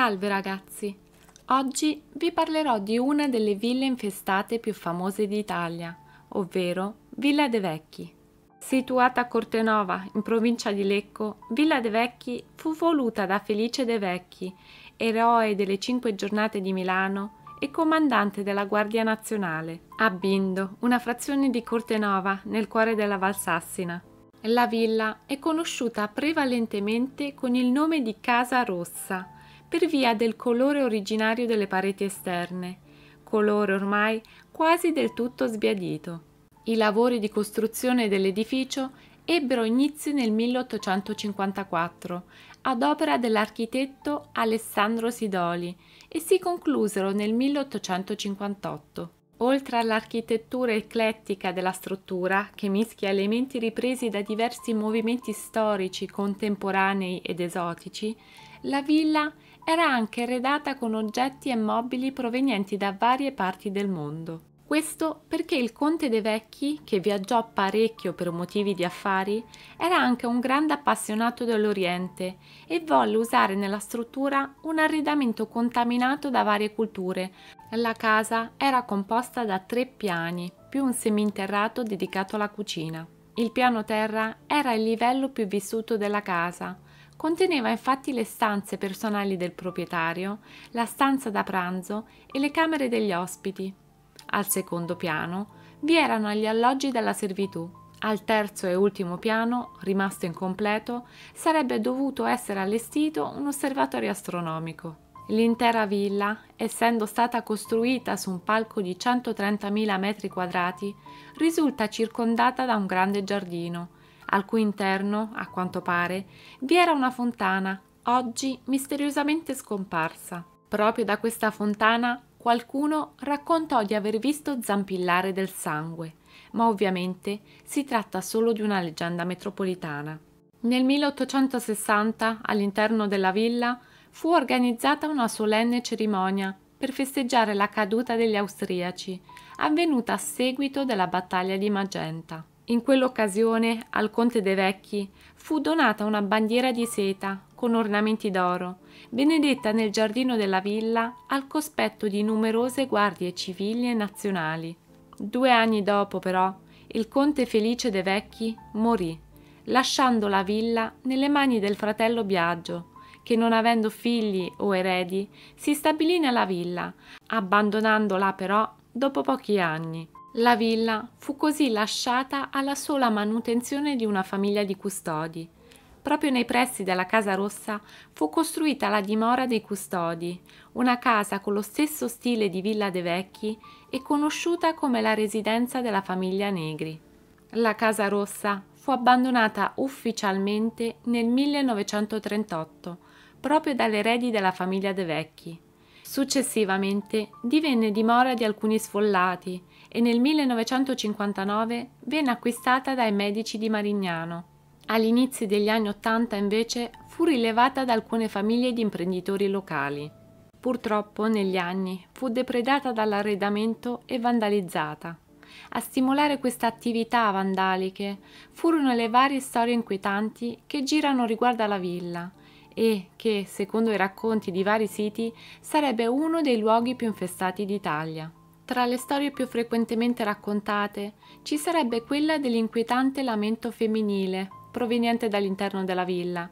Salve ragazzi! Oggi vi parlerò di una delle ville infestate più famose d'Italia, ovvero Villa De Vecchi. Situata a Cortenova, in provincia di Lecco, Villa De Vecchi fu voluta da Felice De Vecchi, eroe delle Cinque Giornate di Milano e comandante della Guardia Nazionale, a Bindo, una frazione di Cortenova nel cuore della Valsassina. La villa è conosciuta prevalentemente con il nome di Casa Rossa, per via del colore originario delle pareti esterne, colore ormai quasi del tutto sbiadito. I lavori di costruzione dell'edificio ebbero inizio nel 1854 ad opera dell'architetto Alessandro Sidoli e si conclusero nel 1858. Oltre all'architettura eclettica della struttura, che mischia elementi ripresi da diversi movimenti storici contemporanei ed esotici, la villa è era anche redata con oggetti e mobili provenienti da varie parti del mondo. Questo perché il conte De Vecchi, che viaggiò parecchio per motivi di affari, era anche un grande appassionato dell'Oriente e volle usare nella struttura un arredamento contaminato da varie culture. La casa era composta da tre piani, più un seminterrato dedicato alla cucina. Il piano terra era il livello più vissuto della casa, Conteneva infatti le stanze personali del proprietario, la stanza da pranzo e le camere degli ospiti. Al secondo piano vi erano gli alloggi della servitù. Al terzo e ultimo piano, rimasto incompleto, sarebbe dovuto essere allestito un osservatorio astronomico. L'intera villa, essendo stata costruita su un palco di 130.000 m2, risulta circondata da un grande giardino, al cui interno, a quanto pare, vi era una fontana, oggi misteriosamente scomparsa. Proprio da questa fontana qualcuno raccontò di aver visto zampillare del sangue, ma ovviamente si tratta solo di una leggenda metropolitana. Nel 1860, all'interno della villa, fu organizzata una solenne cerimonia per festeggiare la caduta degli austriaci, avvenuta a seguito della battaglia di Magenta. In quell'occasione al conte De Vecchi fu donata una bandiera di seta con ornamenti d'oro, benedetta nel giardino della villa al cospetto di numerose guardie civili e nazionali. Due anni dopo, però, il conte Felice De Vecchi morì, lasciando la villa nelle mani del fratello Biagio, che non avendo figli o eredi si stabilì nella villa, abbandonandola però dopo pochi anni. La villa fu così lasciata alla sola manutenzione di una famiglia di custodi. Proprio nei pressi della Casa Rossa fu costruita la dimora dei custodi, una casa con lo stesso stile di Villa De Vecchi e conosciuta come la residenza della famiglia Negri. La Casa Rossa fu abbandonata ufficialmente nel 1938 proprio dalle eredi della famiglia De Vecchi. Successivamente divenne dimora di alcuni sfollati e nel 1959 venne acquistata dai medici di Marignano. All'inizio degli anni Ottanta invece fu rilevata da alcune famiglie di imprenditori locali. Purtroppo negli anni fu depredata dall'arredamento e vandalizzata. A stimolare queste attività vandaliche furono le varie storie inquietanti che girano riguardo alla villa e che, secondo i racconti di vari siti, sarebbe uno dei luoghi più infestati d'Italia. Tra le storie più frequentemente raccontate ci sarebbe quella dell'inquietante lamento femminile, proveniente dall'interno della villa,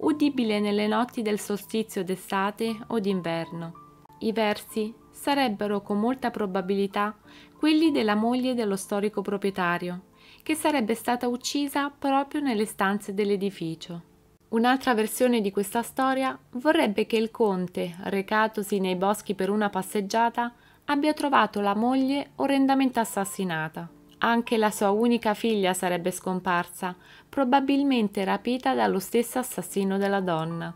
udibile nelle notti del solstizio d'estate o d'inverno. I versi sarebbero con molta probabilità quelli della moglie dello storico proprietario, che sarebbe stata uccisa proprio nelle stanze dell'edificio. Un'altra versione di questa storia vorrebbe che il conte, recatosi nei boschi per una passeggiata, abbia trovato la moglie orrendamente assassinata. Anche la sua unica figlia sarebbe scomparsa, probabilmente rapita dallo stesso assassino della donna.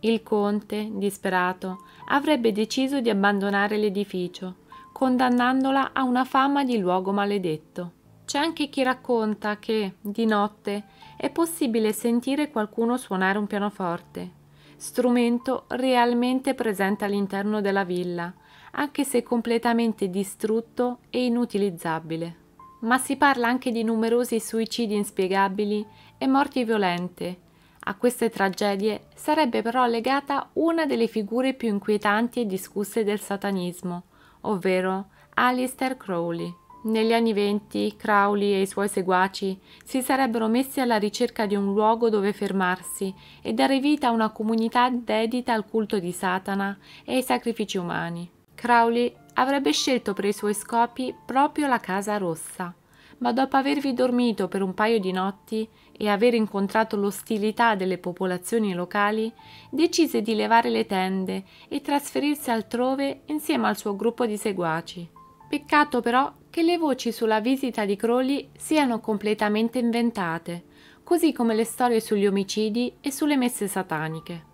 Il conte, disperato, avrebbe deciso di abbandonare l'edificio, condannandola a una fama di luogo maledetto. C'è anche chi racconta che, di notte, è possibile sentire qualcuno suonare un pianoforte, strumento realmente presente all'interno della villa, anche se completamente distrutto e inutilizzabile. Ma si parla anche di numerosi suicidi inspiegabili e morti violente. A queste tragedie sarebbe però legata una delle figure più inquietanti e discusse del satanismo, ovvero Alistair Crowley. Negli anni venti Crowley e i suoi seguaci si sarebbero messi alla ricerca di un luogo dove fermarsi e dare vita a una comunità dedita al culto di Satana e ai sacrifici umani. Crowley avrebbe scelto per i suoi scopi proprio la Casa Rossa, ma dopo avervi dormito per un paio di notti e aver incontrato l'ostilità delle popolazioni locali, decise di levare le tende e trasferirsi altrove insieme al suo gruppo di seguaci. Peccato però che le voci sulla visita di Crowley siano completamente inventate, così come le storie sugli omicidi e sulle messe sataniche.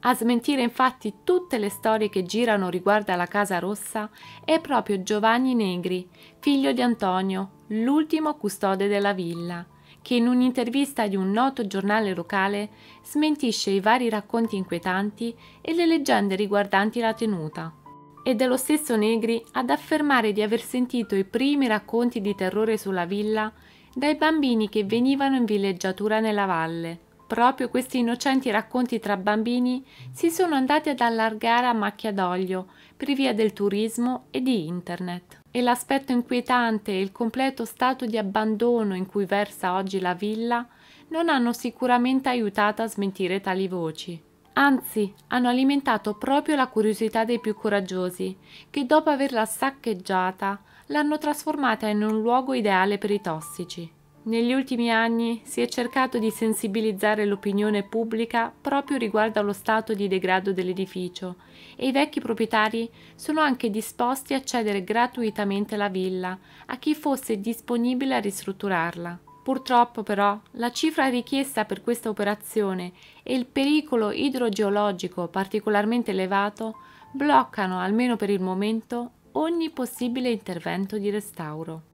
A smentire infatti tutte le storie che girano riguardo alla Casa Rossa è proprio Giovanni Negri, figlio di Antonio, l'ultimo custode della villa, che in un'intervista di un noto giornale locale smentisce i vari racconti inquietanti e le leggende riguardanti la tenuta e dello stesso Negri ad affermare di aver sentito i primi racconti di terrore sulla villa dai bambini che venivano in villeggiatura nella valle. Proprio questi innocenti racconti tra bambini si sono andati ad allargare a macchia d'olio per via del turismo e di internet. E l'aspetto inquietante e il completo stato di abbandono in cui versa oggi la villa non hanno sicuramente aiutato a smentire tali voci anzi hanno alimentato proprio la curiosità dei più coraggiosi, che dopo averla saccheggiata l'hanno trasformata in un luogo ideale per i tossici. Negli ultimi anni si è cercato di sensibilizzare l'opinione pubblica proprio riguardo allo stato di degrado dell'edificio e i vecchi proprietari sono anche disposti a cedere gratuitamente la villa a chi fosse disponibile a ristrutturarla. Purtroppo però la cifra richiesta per questa operazione e il pericolo idrogeologico particolarmente elevato bloccano, almeno per il momento, ogni possibile intervento di restauro.